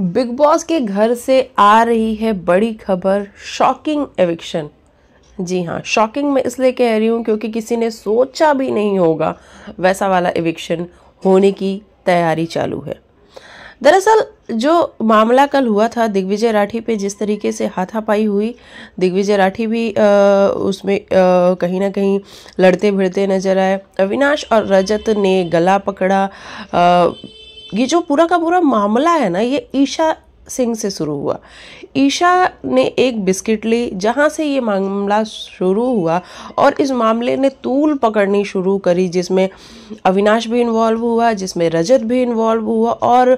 big boss के घर से आ रही है बड़ी खबर शॉकिंग एविक्शन जी हाँ शॉकिंग मैं इसलिए कह रही हूँ क्योंकि किसी ने सोचा भी नहीं होगा वैसा वाला एविक्शन होने की तैयारी चालू है दरअसल जो मामला कल हुआ था दिग्विजय राठी पे जिस तरीके से हाथापाई हुई दिग्विजय राठी भी आ, उसमें कहीं ना कहीं लड़ते भिड़ते नजर आए अविनाश और रजत ने गला पकड़ा आ, ये जो पूरा का पूरा मामला है ना ये ईशा सिंह से शुरू हुआ ईशा ने एक बिस्किट ली जहाँ से ये मामला शुरू हुआ और इस मामले ने तूल पकड़नी शुरू करी जिसमें अविनाश भी इन्वॉल्व हुआ जिसमें रजत भी इन्वॉल्व हुआ और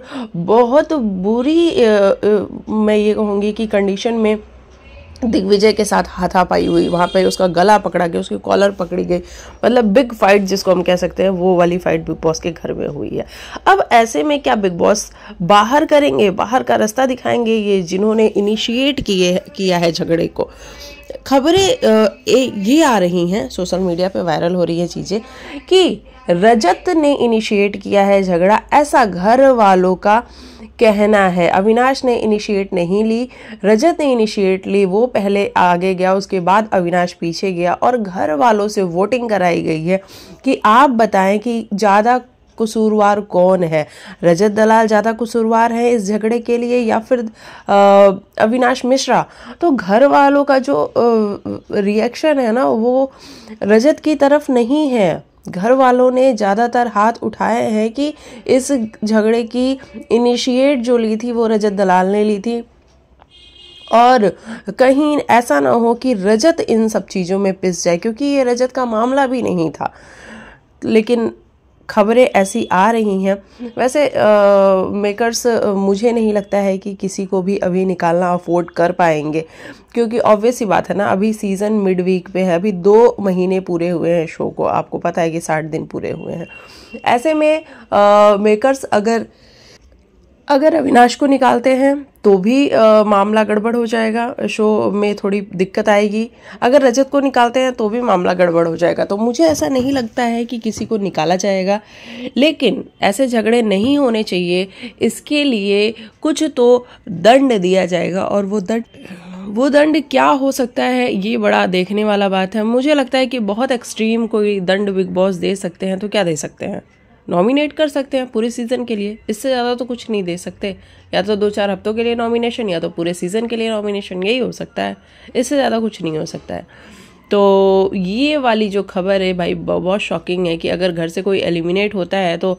बहुत बुरी मैं ये कहूँगी कि कंडीशन में दिग्विजय के साथ हाथापाई हुई वहाँ पे उसका गला पकड़ा गया उसकी कॉलर पकड़ी गई मतलब बिग फाइट जिसको हम कह सकते हैं वो वाली फाइट बिग बॉस के घर में हुई है अब ऐसे में क्या बिग बॉस बाहर करेंगे बाहर का रास्ता दिखाएंगे ये जिन्होंने इनिशिएट किए किया है झगड़े को खबरें ये आ रही हैं सोशल मीडिया पर वायरल हो रही है चीज़ें कि रजत ने इनिशिएट किया है झगड़ा ऐसा घर वालों का कहना है अविनाश ने इनिशिएट नहीं ली रजत ने इनिशिएट ली वो पहले आगे गया उसके बाद अविनाश पीछे गया और घर वालों से वोटिंग कराई गई है कि आप बताएं कि ज़्यादा कसूरवार कौन है रजत दलाल ज़्यादा कसूरवार है इस झगड़े के लिए या फिर अविनाश मिश्रा तो घर वालों का जो रिएक्शन है ना वो रजत की तरफ नहीं है घर वालों ने ज़्यादातर हाथ उठाए हैं कि इस झगड़े की इनिशिएट जो ली थी वो रजत दलाल ने ली थी और कहीं ऐसा ना हो कि रजत इन सब चीज़ों में पिस जाए क्योंकि ये रजत का मामला भी नहीं था लेकिन खबरें ऐसी आ रही हैं वैसे मेकर्स मुझे नहीं लगता है कि किसी को भी अभी निकालना अफोर्ड कर पाएंगे क्योंकि ऑब्वियस ही बात है ना अभी सीज़न मिड वीक पे है अभी दो महीने पूरे हुए हैं शो को आपको पता है कि साठ दिन पूरे हुए हैं ऐसे में मेकर्स अगर अगर अविनाश को निकालते हैं तो भी आ, मामला गड़बड़ हो जाएगा शो में थोड़ी दिक्कत आएगी अगर रजत को निकालते हैं तो भी मामला गड़बड़ हो जाएगा तो मुझे ऐसा नहीं लगता है कि किसी को निकाला जाएगा लेकिन ऐसे झगड़े नहीं होने चाहिए इसके लिए कुछ तो दंड दिया जाएगा और वो दंड वो दंड क्या हो सकता है ये बड़ा देखने वाला बात है मुझे लगता है कि बहुत एक्सट्रीम कोई दंड बिग बॉस दे सकते हैं तो क्या दे सकते हैं नॉमिनेट कर सकते हैं पूरे सीज़न के लिए इससे ज़्यादा तो कुछ नहीं दे सकते या तो दो चार हफ्तों के लिए नॉमिनेशन या तो पूरे सीज़न के लिए नॉमिनेशन यही हो सकता है इससे ज़्यादा कुछ नहीं हो सकता है तो ये वाली जो खबर है भाई बहुत शॉकिंग है कि अगर घर से कोई एलिमिनेट होता है तो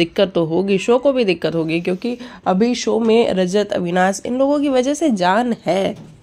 दिक्कत तो होगी शो को भी दिक्कत होगी क्योंकि अभी शो में रजत अविनाश इन लोगों की वजह से जान है